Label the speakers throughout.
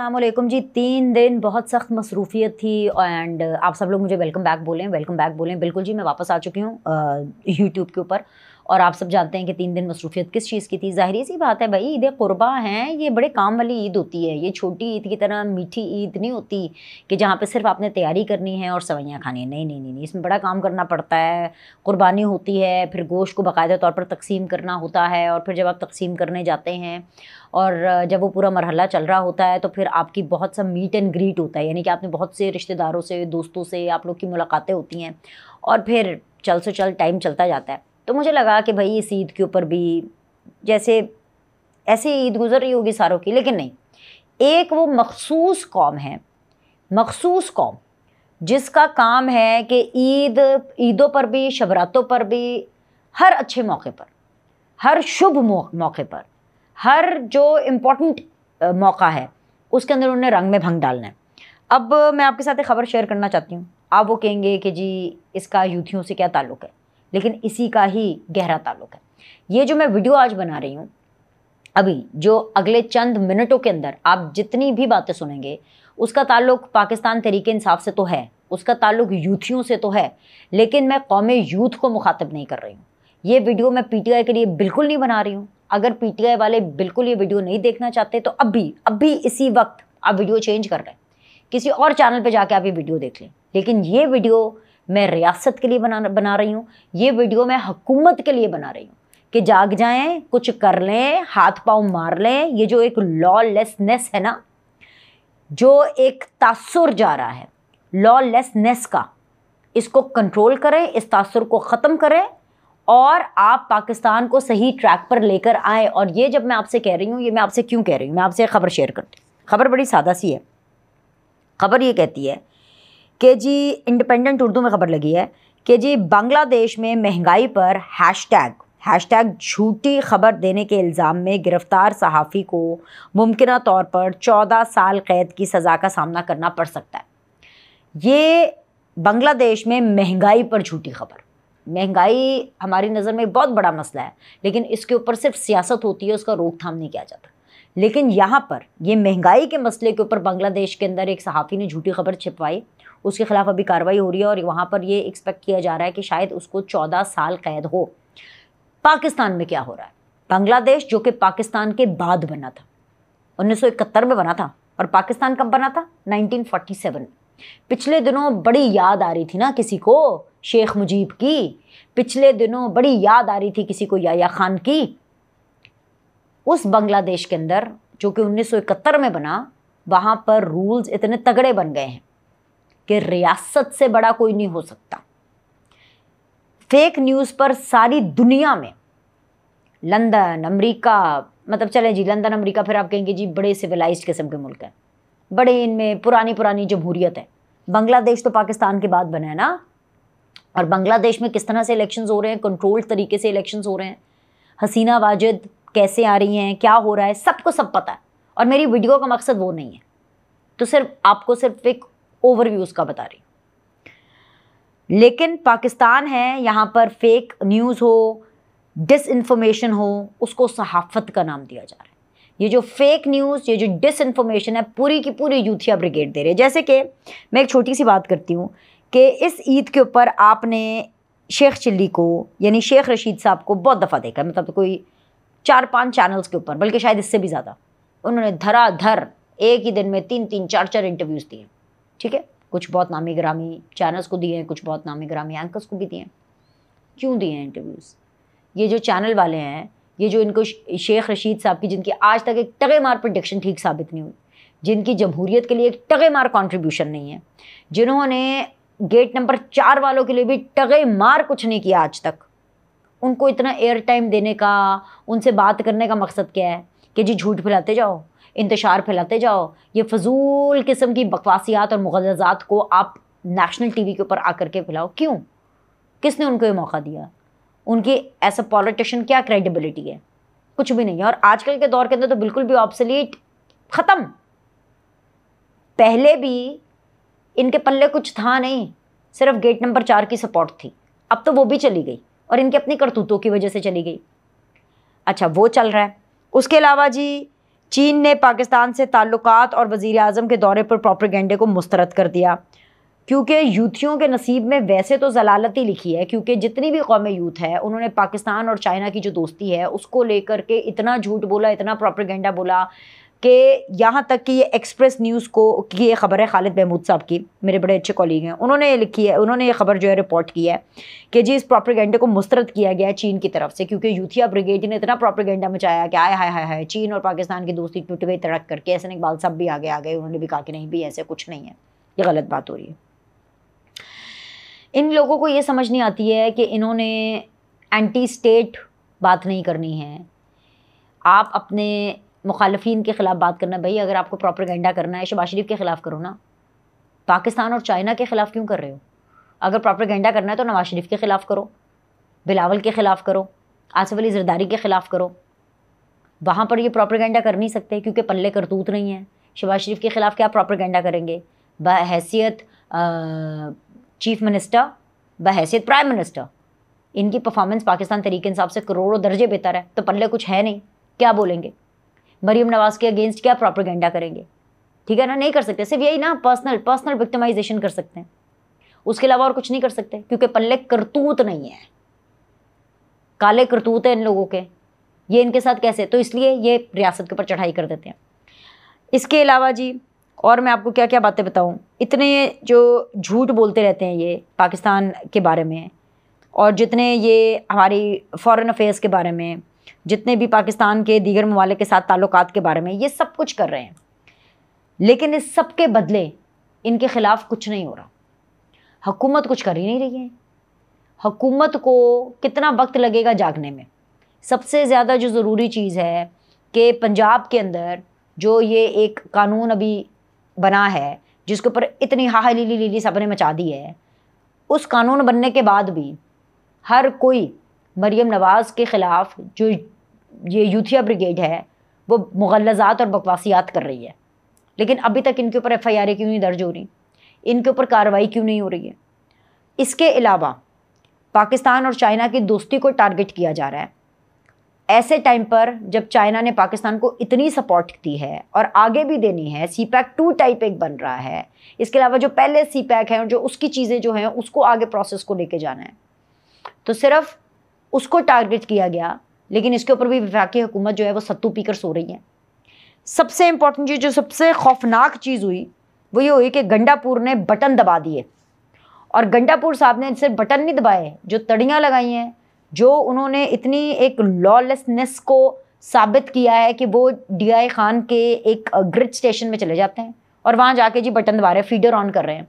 Speaker 1: असलम जी तीन दिन बहुत सख्त मसरूफियत थी एंड आप सब लोग मुझे वेलकम बैक बोलें वेलकम बैक बोलें बिल्कुल जी मैं वापस आ चुकी हूँ यूट्यूब के ऊपर और आप सब जानते हैं कि तीन दिन मसरूफियत किस चीज़ की थी ज़ाहरी सी बात है भाई ईद क़ुरबा हैं ये बड़े काम वाली ईद होती है ये छोटी ईद की तरह मीठी ईद नहीं होती कि जहाँ पर सिर्फ आपने तैयारी करनी है और सवैयाँ खानी है नहीं नहीं नहीं नहीं इसमें बड़ा काम करना पड़ता है कुर्बानी होती है फिर गोश्त को बाकायदा तौर पर तकसीम करना होता है और फिर जब आप तकसीम करने जाते हैं और जब वो पूरा मरहला चल रहा होता है तो फिर आपकी बहुत सा मीट एंड ग्रीट होता है यानी कि आपने बहुत से रिश्तेदारों से दोस्तों से आप लोग की मुलाकातें होती हैं और फिर चल से चल टाइम चलता जाता है तो मुझे लगा कि भाई इस ईद के ऊपर भी जैसे ऐसे ईद गुजर रही होगी सारों की लेकिन नहीं एक वो मखसूस कौम है मखसूस कौम जिसका काम है कि ईद ईदों पर भी शबरातों पर भी हर अच्छे मौके पर हर शुभ मौके पर हर जो इम्पोर्टेंट मौका है उसके अंदर उन्हें रंग में भंग डालना है अब मैं आपके साथ एक ख़बर शेयर करना चाहती हूँ आप वो कहेंगे कि जी इसका यूथियों से क्या ताल्लुक़ है लेकिन इसी का ही गहरा ताल्लुक है ये जो मैं वीडियो आज बना रही हूँ अभी जो अगले चंद मिनटों के अंदर आप जितनी भी बातें सुनेंगे उसका ताल्लुक पाकिस्तान तरीके इंसाफ से तो है उसका ताल्लुक यूथियों से तो है लेकिन मैं कौम यूथ को मुखातब नहीं कर रही हूँ ये वीडियो मैं पीटीआई के लिए बिल्कुल नहीं बना रही हूँ अगर पीटीआई वाले बिल्कुल ये वीडियो नहीं देखना चाहते तो अभी अभी इसी वक्त आप वीडियो चेंज कर रहे हैं किसी और चैनल पर जाके आप ये वीडियो देख लें लेकिन ये वीडियो मैं रियासत के लिए बना बना रही हूँ ये वीडियो मैं हुकूमत के लिए बना रही हूँ कि जाग जाएं कुछ कर लें हाथ पाँव मार लें ये जो एक लॉलेसनेस है ना जो एक तासुर जा रहा है लॉलेसनेस का इसको कंट्रोल करें इस तासुर को ख़त्म करें और आप पाकिस्तान को सही ट्रैक पर लेकर आए और ये जब मैं आपसे कह रही हूँ ये मैं आपसे क्यों कह रही हूँ मैं आपसे खबर शेयर करती हूँ खबर बड़ी सादा सी है खबर ये कहती है कि जी इंडिपेंडेंट उर्दू में ख़बर लगी है कि जी बांग्लादेश में महंगाई पर हैशटैग हैशटैग झूठी खबर देने के इल्ज़ाम में गिरफ़्तार सहाफ़ी को मुमकिन तौर पर चौदह साल कैद की सज़ा का सामना करना पड़ सकता है ये बांग्लादेश में महंगाई पर झूठी खबर महंगाई हमारी नज़र में बहुत बड़ा मसला है लेकिन इसके ऊपर सिर्फ सियासत होती है उसका रोकथाम नहीं किया जाता लेकिन यहाँ पर ये महंगाई के मसले के ऊपर बांग्लादेश के अंदर एक सहाफ़ी ने झूठी खबर छिपवाई उसके खिलाफ अभी कार्रवाई हो रही है और वहाँ पर ये एक्सपेक्ट किया जा रहा है कि शायद उसको चौदह साल कैद हो पाकिस्तान में क्या हो रहा है बांग्लादेश जो कि पाकिस्तान के बाद बना था उन्नीस में बना था और पाकिस्तान कब बना था 1947 पिछले दिनों बड़ी याद आ रही थी ना किसी को शेख मुजीब की पिछले दिनों बड़ी याद आ रही थी किसी को याया खान की उस बांग्लादेश के अंदर जो कि 1971 में बना वहाँ पर रूल्स इतने तगड़े बन गए हैं कि रियासत से बड़ा कोई नहीं हो सकता फेक न्यूज़ पर सारी दुनिया में लंदन अमेरिका मतलब चले जी लंदन अमेरिका फिर आप कहेंगे जी बड़े सिविलाइज्ड किस्म के मुल्क हैं बड़े इनमें पुरानी पुरानी जमहूरियत है बांग्लादेश तो पाकिस्तान के बाद बना है ना और बांग्लादेश में किस तरह से इलेक्शंस हो रहे हैं कंट्रोल्ड तरीके से इलेक्शंस हो रहे हैं हसीना वाजिद कैसे आ रही हैं क्या हो रहा है सबको सब पता है और मेरी वीडियो का मकसद वो नहीं है तो सिर्फ आपको सिर्फ एक ओवरव्यू उसका बता रही लेकिन पाकिस्तान है यहाँ पर फेक न्यूज़ हो डिस इन्फॉर्मेशन हो उसको सहाफ़त का नाम दिया जा रहा है ये जो फेक न्यूज़ ये जो डिस इन्फॉर्मेशन है पूरी की पूरी यूथिया ब्रिगेड दे रही है जैसे कि मैं एक छोटी सी बात करती हूँ कि इस ईद के ऊपर आपने शेख चिल्ली को यानी शेख रशीद साहब को बहुत दफ़ा देखा मतलब तो कोई चार पांच चैनल्स के ऊपर बल्कि शायद इससे भी ज़्यादा उन्होंने धराधर एक ही दिन में तीन तीन चार चार इंटरव्यूज़ दिए ठीक है कुछ बहुत नामी ग्रामी चैनल्स को दिए हैं कुछ बहुत नामी ग्रामी एंकर्स को भी दिए हैं क्यों दिए हैं इंटरव्यूज़ ये जो चैनल वाले हैं ये जो इनको शेख रशीद साहब की जिनकी आज तक एक टगे मार प्रडिक्शन ठीक साबित नहीं हुई जिनकी जमहूरियत के लिए एक टगे मार कॉन्ट्रीब्यूशन नहीं है जिन्होंने गेट नंबर चार वालों के लिए भी टगे मार कुछ नहीं किया आज तक उनको इतना एयर टाइम देने का उनसे बात करने का मकसद क्या है कि जी झूठ फैलाते जाओ इंतशार फैलाते जाओ ये फजूल किस्म की बकवासियात और मुगलजात को आप नेशनल टीवी के ऊपर आकर के फैलाओ क्यों किसने उनको ये मौका दिया उनकी एज अ पॉलिटिशन क्या क्रेडिबिलिटी है कुछ भी नहीं है और आजकल के दौर के अंदर तो बिल्कुल भी ऑप्सलीट ख़त्म पहले भी इनके पल्ले कुछ था नहीं सिर्फ गेट नंबर चार की सपोर्ट थी अब तो वो भी चली गई और इनके अपनी करतूतों की वजह से चली गई अच्छा वो चल रहा है उसके अलावा जी चीन ने पाकिस्तान से ताल्लुक और वजीर अजम के दौरे पर प्रॉपरगेंडे को मुस्तरद कर दिया क्योंकि यूथियों के नसीब में वैसे तो जलालत ही लिखी है क्योंकि जितनी भी कौम यूथ है उन्होंने पाकिस्तान और चाइना की जो दोस्ती है उसको लेकर के इतना झूठ बोला इतना प्रोपेगेंडा बोला कि यहाँ तक कि ये एक्सप्रेस न्यूज़ को की ये ख़बर है खालिद महमूद साहब की मेरे बड़े अच्छे कॉलीग हैं उन्होंने ये लिखी है उन्होंने ये ख़बर जो है रिपोर्ट की है कि जी इस प्रॉपरगेंडे को मुस्तरद किया गया है चीन की तरफ से क्योंकि यूथिया ब्रिगेड ने इतना प्रॉपरगेंडा मचाया कि आय हाय हाय हाय चीन और पाकिस्तान की दोस्ती टूट गई तड़क करके ऐसे इकबाल साहब भी आगे आ गए उन्होंने भी कहा कि नहीं भी ऐसे कुछ नहीं है ये गलत बात हो रही है इन लोगों को ये समझ नहीं आती है कि इन्होंने एंटी स्टेट बात नहीं करनी है आप अपने मुखालफी के ख़िलाफ़ बात करना भाई अगर आपको प्रॉपर गेंडा करना है शबाज शरीफ के ख़िलाफ़ करो ना पाकिस्तान और चाइना के ख़िलाफ़ क्यों कर रहे हो अगर प्रॉपर गेंडा करना है तो नवाज शरीफ के ख़िलाफ़ करो बिलावल के ख़िलाफ़ करो आसफ़ अली जरदारी के ख़िलाफ़ करो वहाँ पर ये गेंडा कर नहीं सकते क्योंकि पल्ले करतूत नहीं हैं शबाज शरीफ के ख़िलाफ़ क्या गेंडा करेंगे बहसीत चीफ़ मिनिस्टर बहसीत प्राइम मिनिस्टर इनकी परफॉर्मेंस पाकिस्तान तरीके इंसाफ से करोड़ों दर्जे बेहतर है तो पल्ले कुछ है नहीं क्या बोलेंगे मरीम नवाज के अगेंस्ट क्या प्रॉपरगेंडा करेंगे ठीक है ना नहीं कर सकते सिर्फ यही ना पर्सनल पर्सनल विक्टिमाइजेशन कर सकते हैं उसके अलावा और कुछ नहीं कर सकते क्योंकि पल्ले करतूत नहीं है काले करतूत हैं इन लोगों के ये इनके साथ कैसे तो इसलिए ये रियासत के ऊपर चढ़ाई कर देते हैं इसके अलावा जी और मैं आपको क्या क्या बातें बताऊं इतने जो झूठ बोलते रहते हैं ये पाकिस्तान के बारे में और जितने ये हमारी फ़ॉरेन अफेयर्स के बारे में जितने भी पाकिस्तान के दीगर ममालिक के साथ ताल्लुक के बारे में ये सब कुछ कर रहे हैं लेकिन इस सब के बदले इनके ख़िलाफ़ कुछ नहीं हो रहा हकूमत कुछ कर ही नहीं रही है हकूमत को कितना वक्त लगेगा जागने में सबसे ज़्यादा जो ज़रूरी चीज़ है कि पंजाब के अंदर जो ये एक कानून अभी बना है जिसके ऊपर इतनी हाह लीली लीली सबने मचा दी है उस कानून बनने के बाद भी हर कोई मरियम नवाज़ के ख़िलाफ़ जो ये यूथिया ब्रिगेड है वो मुगलजात और बकवासियात कर रही है लेकिन अभी तक इनके ऊपर एफ़ आई क्यों नहीं दर्ज हो रही इनके ऊपर कार्रवाई क्यों नहीं हो रही है इसके अलावा पाकिस्तान और चाइना की दोस्ती को टारगेट किया जा रहा है ऐसे टाइम पर जब चाइना ने पाकिस्तान को इतनी सपोर्ट दी है और आगे भी देनी है सी पैक टू टाइप एक बन रहा है इसके अलावा जो पहले सी पैक है और जो उसकी चीज़ें जो हैं उसको आगे प्रोसेस को लेके जाना है तो सिर्फ उसको टारगेट किया गया लेकिन इसके ऊपर भी विफाक हुकूमत जो है वो सत्तू पीकर सो रही है सबसे इंपॉर्टेंट चीज़ जो सबसे खौफनाक चीज़ हुई वो ये हुई कि गंडापुर ने बटन दबा दिए और गंडापुर साहब ने सिर्फ बटन नहीं दबाए जो तड़ियाँ लगाई हैं जो उन्होंने इतनी एक लॉलेसनेस को साबित किया है कि वो डी खान के एक ग्रिड स्टेशन में चले जाते हैं और वहाँ जाके जी बटन दबा रहे हैं फीडर ऑन कर रहे हैं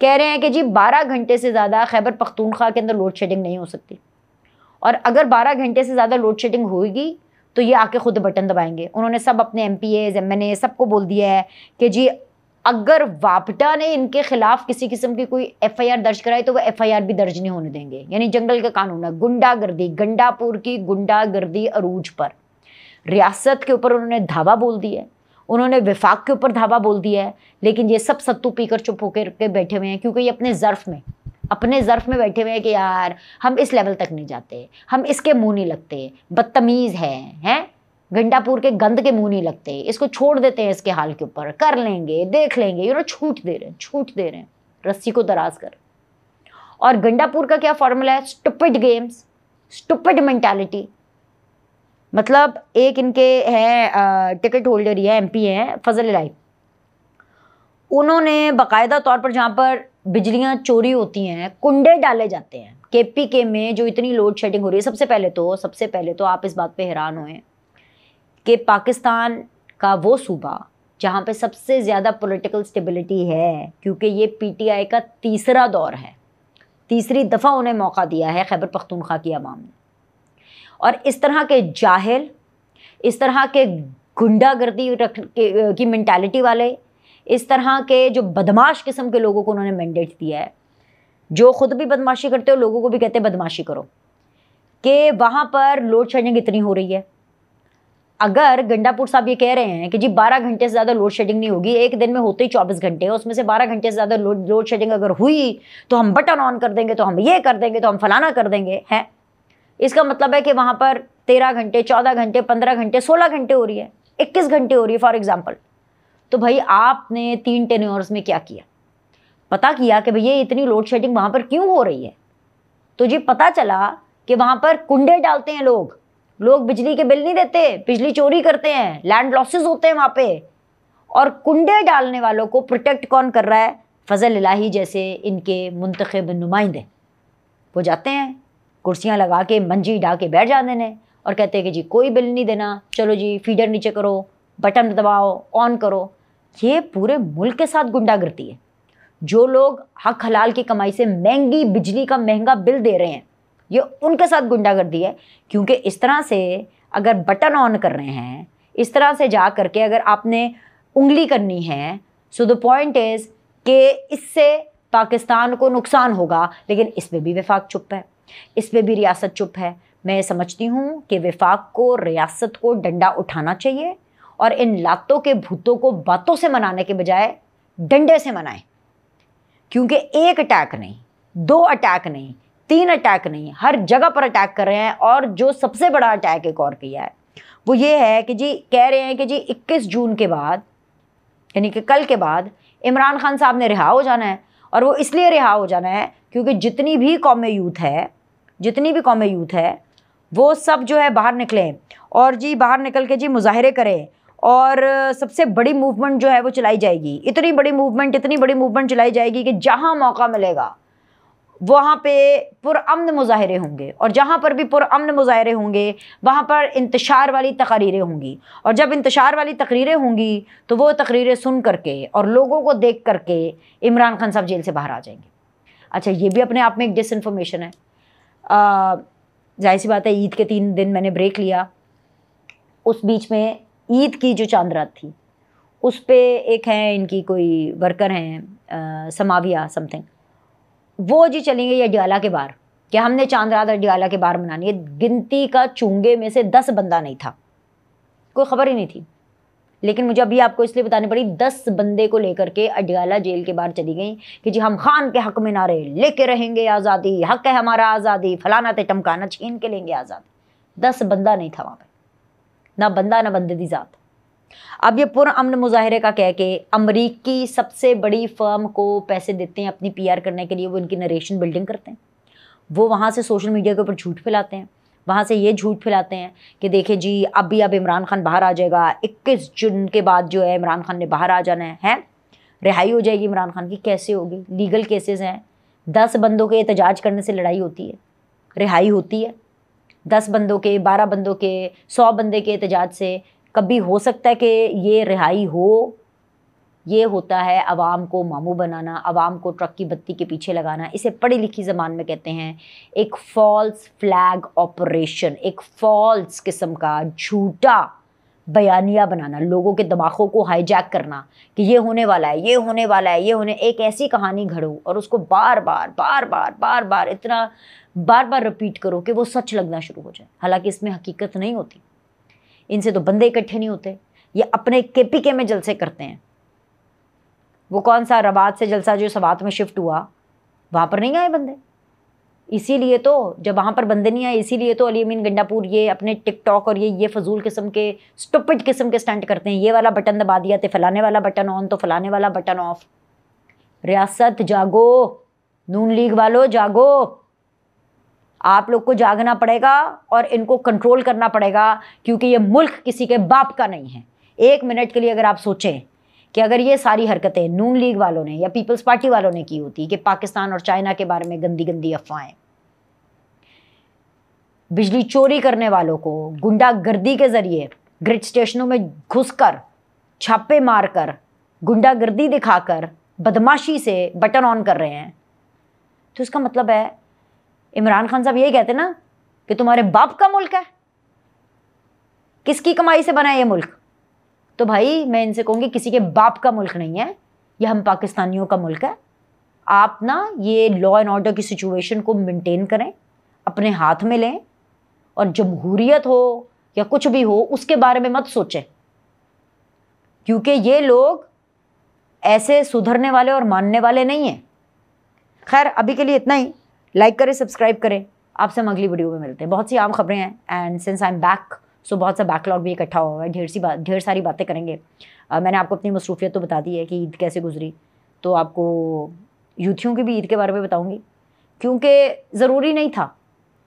Speaker 1: कह रहे हैं कि जी 12 घंटे से ज़्यादा खैबर पख्तूनख्वा के अंदर लोड शेडिंग नहीं हो सकती और अगर 12 घंटे से ज़्यादा लोड शेडिंग होगी तो ये आके खुद बटन दबाएंगे उन्होंने सब अपने M P as M N A सबको बोल दिया है कि जी अगर वापटा ने इनके खिलाफ किसी किस्म की कोई एफआईआर दर्ज कराई तो वो एफआईआर भी दर्ज नहीं होने देंगे यानी जंगल का कानून है गुंडागर्दी गंडापुर की गुंडागर्दी अरूज पर रियासत के ऊपर उन्होंने धावा बोल दिया है उन्होंने विफाक के ऊपर धावा बोल दिया है लेकिन ये सब सत्तू पीकर चुप होकर के बैठे हुए हैं क्योंकि ये अपने ज़र्फ में अपने ज़र्फ में बैठे हुए हैं कि यार हम इस लेवल तक नहीं जाते हम इसके मुंह नहीं लगते बदतमीज़ है हैं घंटापुर के गंद के मुंह नहीं लगते इसको छोड़ देते हैं इसके हाल के ऊपर कर लेंगे देख लेंगे यू नो छूट दे रहे हैं छूट दे रहे हैं रस्सी को दराज कर और गंडापुर का क्या फॉर्मूला है स्टुपिड गेम्स स्टुपिड मेंटालिटी मतलब एक इनके हैं टिकट होल्डर ही है एम पी हैं फजल लाई उन्होंने बाकायदा तौर पर जहाँ पर बिजलियाँ चोरी होती हैं कुंडे डाले जाते हैं के पी के में जो इतनी लोड शेडिंग हो रही है सबसे पहले तो सबसे पहले तो आप इस बात पे हैरान हुए कि पाकिस्तान का वो सूबा जहाँ पे सबसे ज़्यादा पॉलिटिकल स्टेबिलिटी है क्योंकि ये पीटीआई का तीसरा दौर है तीसरी दफ़ा उन्हें मौका दिया है खैबर पख्तूनख्वा की आवाम ने और इस तरह के जाहिल इस तरह के गुंडागर्दी रख की मैंटालिटी वाले इस तरह के जो बदमाश किस्म के लोगों को उन्होंने मैंडेट दिया है जो खुद भी बदमाशी करते हो लोगों को भी कहते हैं बदमाशी करो कि वहाँ पर लोड शेडिंग इतनी हो रही है अगर गंडापुर साहब ये कह रहे हैं कि जी 12 घंटे से ज़्यादा लोड शेडिंग नहीं होगी एक दिन में होते ही 24 घंटे उसमें से 12 घंटे से ज़्यादा लोड लोड शेडिंग अगर हुई तो हम बटन ऑन कर देंगे तो हम ये कर देंगे तो हम फलाना कर देंगे हैं इसका मतलब है कि वहाँ पर तेरह घंटे चौदह घंटे पंद्रह घंटे सोलह घंटे हो रही है इक्कीस घंटे हो रही है फॉर एग्ज़ाम्पल तो भाई आपने तीन टेन ओवर्स में क्या किया पता किया कि भैया इतनी लोड शेडिंग वहाँ पर क्यों हो रही है तो जी पता चला कि वहाँ पर कुंडे डालते हैं लोग लोग बिजली के बिल नहीं देते बिजली चोरी करते हैं लैंड लॉसेस होते हैं वहाँ पे और कुंडे डालने वालों को प्रोटेक्ट कौन कर रहा है फजल इलाही जैसे इनके मंतखब नुमाइंदे वो जाते हैं कुर्सियाँ लगा के मंजी डा के बैठ जाते हैं और कहते हैं कि जी कोई बिल नहीं देना चलो जी फीडर नीचे करो बटन दबाओ ऑन करो ये पूरे मुल्क के साथ गुंडागर्दी है जो लोग हक हलाल की कमाई से महंगी बिजली का महंगा बिल दे रहे हैं ये उनके साथ गुंडागर्दी है क्योंकि इस तरह से अगर बटन ऑन कर रहे हैं इस तरह से जा करके अगर आपने उंगली करनी है सो द पॉइंट इज़ कि इससे पाकिस्तान को नुकसान होगा लेकिन इस पर भी विफाक चुप है इस पर भी रियासत चुप है मैं समझती हूँ कि विफाक को रियासत को डंडा उठाना चाहिए और इन लातों के भूतों को बातों से मनाने के बजाय डंडे से मनाएं क्योंकि एक अटैक नहीं दो अटैक नहीं तीन अटैक नहीं हर जगह पर अटैक कर रहे हैं और जो सबसे बड़ा अटैक एक और किया है वो ये है कि जी कह रहे हैं कि जी 21 जून के बाद यानी कि कल के बाद इमरान खान साहब ने रिहा हो जाना है और वो इसलिए रिहा हो जाना है क्योंकि जितनी भी कौम यूथ है जितनी भी कौम यूथ है वो सब जो है बाहर निकलें और जी बाहर निकल के जी मुजाहरे करें और सबसे बड़ी मूवमेंट जो है वो चलाई जाएगी इतनी बड़ी मूवमेंट इतनी बड़ी मूवमेंट चलाई जाएगी कि जहाँ मौका मिलेगा वहाँ पे पुरान मुजाहरे होंगे और जहाँ पर भी पुरान मुजाहरे होंगे वहाँ पर इंतशार वाली तकरीरें होंगी और जब इंतशार वाली तकरीरें होंगी तो वो तकरीरें सुन करके और लोगों को देख करके इमरान खान साहब जेल से बाहर आ जाएंगे अच्छा ये भी अपने आप में एक डिसइंफॉर्मेशन है जाहिर सी बात है ईद के तीन दिन मैंने ब्रेक लिया उस बीच में ईद की जो चांद रात थी उस पर एक हैं इनकी कोई वर्कर हैं समाविया समथिंग वो जी चलेंगे ये अडियाला के बाहर कि हमने चांद रात अडियाला के बाहर मनानी है गिनती का चूंगे में से दस बंदा नहीं था कोई ख़बर ही नहीं थी लेकिन मुझे अभी आपको इसलिए बतानी पड़ी दस बंदे को लेकर के अडियाला जेल के बाहर चली गई कि जी हम खान के हक में नारे लेके रहेंगे आज़ादी हक है हमारा आज़ादी फलाना थे टमकाना छीन के लेंगे आज़ादी दस बंदा नहीं था वहाँ पर ना बंदा ना बंदे की ज़ात अब ये पुरअमन मुजाहरे का कह के अमरीकी सबसे बड़ी फर्म को पैसे देते हैं अपनी पीआर करने के लिए वो इनकी नरेशन बिल्डिंग करते हैं वो वहाँ से सोशल मीडिया के ऊपर झूठ फैलाते हैं वहाँ से ये झूठ फैलाते हैं कि देखिए जी अब भी अब इमरान खान बाहर आ जाएगा इक्कीस जून के बाद जो है इमरान खान ने बाहर आ जाना है, हैं रिहाई हो जाएगी इमरान खान की कैसे होगी लीगल केसेस हैं दस बंदों के एहतजाज करने से लड़ाई होती है रिहाई होती है दस बंदों के बारह बंदों के सौ बंदे के एहतजाज से कभी हो सकता है कि ये रिहाई हो ये होता है आवाम को मामू बनाना आवाम को ट्रक की बत्ती के पीछे लगाना इसे पढ़ी लिखी ज़बान में कहते हैं एक फॉल्स फ्लैग ऑपरेशन एक फॉल्स किस्म का झूठा बयानिया बनाना लोगों के दिमागों को हाईजैक करना कि ये होने वाला है ये होने वाला है ये होने एक ऐसी कहानी घड़ो और उसको बार बार बार बार बार बार इतना बार बार रिपीट करो कि वो सच लगना शुरू हो जाए हालांकि इसमें हकीकत नहीं होती इनसे तो बंदे इकट्ठे नहीं होते ये अपने के पी के में जलसे करते हैं वो कौन सा रबात से जलसा जो सवात में शिफ्ट हुआ वहाँ पर नहीं आए बंदे इसीलिए तो जब वहाँ पर बंदे नहीं आए इसीलिए तो अली अमीन गंडापुर ये अपने टिकटॉक और ये ये फजूल किस्म के स्टुपिड किस्म के स्टंट करते हैं ये वाला बटन दबा दिया तो फलाने वाला बटन ऑन तो फलाने वाला बटन ऑफ रियासत जागो नून लीग वालों जागो आप लोग को जागना पड़ेगा और इनको कंट्रोल करना पड़ेगा क्योंकि ये मुल्क किसी के बाप का नहीं है एक मिनट के लिए अगर आप सोचें कि अगर ये सारी हरकतें नून लीग वालों ने या पीपल्स पार्टी वालों ने की होती कि पाकिस्तान और चाइना के बारे में गंदी गंदी अफवाहें बिजली चोरी करने वालों को गुंडागर्दी के ज़रिए ग्रिड स्टेशनों में घुसकर छापे मारकर गुंडागर्दी दिखाकर बदमाशी से बटन ऑन कर रहे हैं तो इसका मतलब है इमरान खान साहब यही कहते ना कि तुम्हारे बाप का मुल्क है किसकी कमाई से बना है ये मुल्क तो भाई मैं इनसे कहूँगी किसी के बाप का मुल्क नहीं है ये हम पाकिस्तानियों का मुल्क है आप ना ये लॉ एंड ऑर्डर की सिचुएशन को मेंटेन करें अपने हाथ में लें और जमहूरियत हो या कुछ भी हो उसके बारे में मत सोचें क्योंकि ये लोग ऐसे सुधरने वाले और मानने वाले नहीं हैं खैर अभी के लिए इतना ही लाइक करें सब्सक्राइब करें आपसे हम अगली वीडियो में मिलते हैं बहुत सी आम खबरें हैं and since I am back so बहुत सा बैकलॉग भी इकट्ठा हुआ है ढेर सी बात ढेर सारी बातें करेंगे uh, मैंने आपको अपनी मसरूफियत तो बता दी है कि ईद कैसे गुजरी तो आपको यूथियों की भी ईद के बारे में बताऊँगी क्योंकि ज़रूरी नहीं था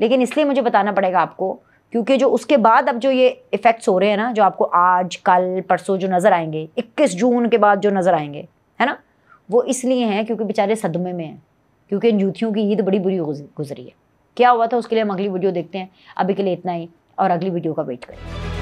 Speaker 1: लेकिन इसलिए मुझे बताना पड़ेगा आपको क्योंकि जो उसके बाद अब जो ये इफ़ेक्ट्स हो रहे हैं ना जो आपको आज कल परसों जो नज़र आएंगे 21 जून के बाद जो नज़र आएंगे है ना वो इसलिए हैं क्योंकि बेचारे सदमे में हैं क्योंकि इन जूतियों की ईद बड़ी बुरी गुजरी है क्या हुआ था उसके लिए हम अगली वीडियो देखते हैं अभी के लिए इतना ही और अगली वीडियो का वेट करें